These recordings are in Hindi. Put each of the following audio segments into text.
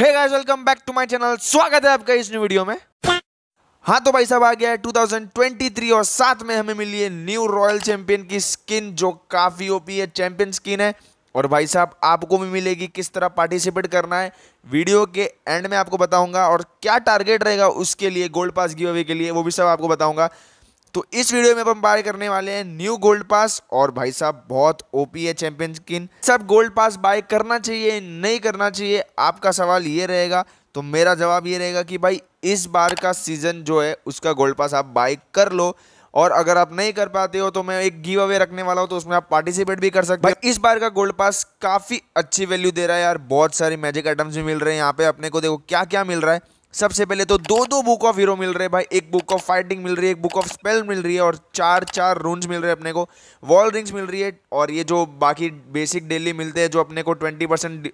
hey guys welcome back to my channel स्वागत है आपका इस न्यू वीडियो में हाँ तो भाई साहब आ गया है 2023 और साथ में हमें मिली है न्यू रॉयल चैंपियन की स्किन जो काफ़ी ओपी है चैंपियन स्किन है और भाई साहब आपको भी मिलेगी किस तरह पार्टिसिपेट करना है वीडियो के एंड में आपको बताऊंगा और क्या टारगेट रहेगा उसके लिए गोल्ड पास गिव अवे के लिए वो भी सब आपको बताऊंगा तो इस वीडियो में हम बाय करने वाले हैं न्यू गोल्ड पास और भाई साहब बहुत ओपी है चैंपियन स्किन सब गोल्ड पास बाय करना चाहिए नहीं करना चाहिए आपका सवाल ये रहेगा तो मेरा जवाब ये रहेगा कि भाई इस बार का सीजन जो है उसका गोल्ड पास आप बाय कर लो और अगर आप नहीं कर पाते हो तो मैं एक गिव अवे रखने वाला हूँ तो उसमें आप पार्टिसिपेट भी कर सकते हैं इस बार का गोल्ड पास काफ़ी अच्छी वैल्यू दे रहा है यार बहुत सारी मैजिक आइटम्स भी मिल रहे हैं यहाँ पे अपने को देखो क्या क्या मिल रहा है सबसे पहले तो दो दो बुक ऑफ हीरो मिल रहे हैं भाई एक बुक ऑफ फाइटिंग मिल रही है एक बुक ऑफ स्पेल मिल रही है और चार चार रून्स मिल रहे हैं अपने को वॉल रिंग्स मिल रही है और ये जो बाकी बेसिक डेली मिलते हैं जो अपने को twenty percent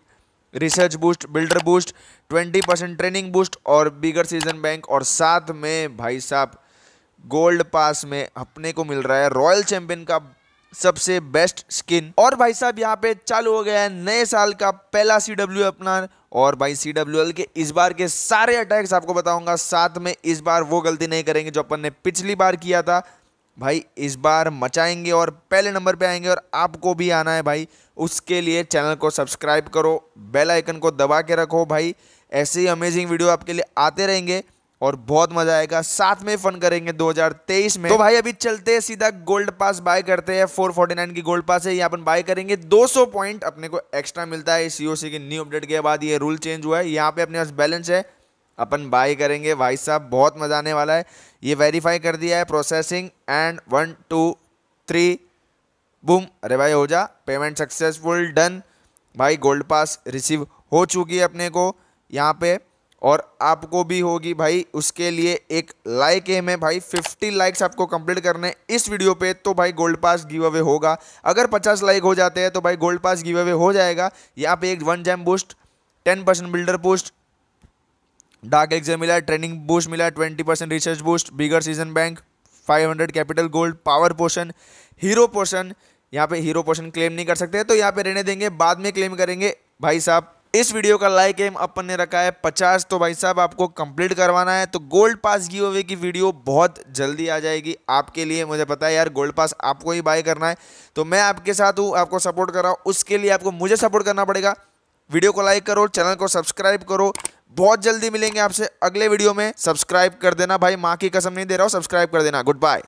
research boost builder boost twenty percent training boost और बिगर सीजन बैंक और साथ में भाई साहब गोल्ड पास में अपने को मिल रहा है रॉयल चैंपियन का सबसे बेस्ट स्किन और भाई साहब यहाँ पे चालू हो गया है नए साल का पहला सी डब्ल्यू अपना और भाई सी डब्ल्यू एल के इस बार के सारे अटैक्स आपको बताऊंगा साथ में इस बार वो गलती नहीं करेंगे जो अपन ने पिछली बार किया था भाई इस बार मचाएंगे और पहले नंबर पे आएंगे और आपको भी आना है भाई उसके लिए चैनल को सब्सक्राइब करो बेल आइकन को दबा के रखो भाई ऐसे ही अमेजिंग वीडियो आपके लिए आते रहेंगे और बहुत मजा आएगा साथ में फन करेंगे 2023 में तो भाई अभी चलते हैं सीधा गोल्ड पास बाय करते हैं 449 की गोल्ड पास है यहाँ पर बाय करेंगे 200 पॉइंट अपने को एक्स्ट्रा मिलता है सीओसी के न्यू अपडेट के बाद ये रूल चेंज हुआ है यहाँ पे अपने पास बैलेंस है अपन बाय करेंगे भाई साहब बहुत मजा आने वाला है ये वेरीफाई कर दिया है processing and one two three boom अरे भाई हो जा पेमेंट सक्सेसफुल डन भाई गोल्ड पास रिसीव हो चुकी है अपने को यहाँ पे और आपको भी होगी भाई उसके लिए एक लाइक एम है भाई 50 लाइक्स आपको कंप्लीट करने इस वीडियो पे तो भाई गोल्ड पास गिव अवे होगा अगर 50 लाइक हो जाते हैं तो भाई गोल्ड पास गिव अवे हो जाएगा यहाँ पे एक one gem boost 10 percent builder boost dark exam मिला ट्रेनिंग बूस्ट मिला twenty percent research boost bigger season bank five capital gold power potion hero potion यहाँ पे हीरो पोशन क्लेम नहीं कर सकते तो यहाँ पे रहने देंगे बाद में क्लेम करेंगे भाई साहब इस वीडियो का लाइक एम अपन ने रखा है पचास तो भाई साहब आपको कंप्लीट करवाना है तो गोल्ड पास गिव अवे की वीडियो बहुत जल्दी आ जाएगी आपके लिए मुझे पता है यार गोल्ड पास आपको ही बाय करना है तो मैं आपके साथ हूँ आपको सपोर्ट कर रहा हूँ उसके लिए आपको मुझे सपोर्ट करना पड़ेगा वीडियो को लाइक करो चैनल को सब्सक्राइब करो बहुत जल्दी मिलेंगे आपसे अगले वीडियो में सब्सक्राइब कर देना भाई माँ की कसम नहीं दे रहा हूँ सब्सक्राइब कर देना गुड बाय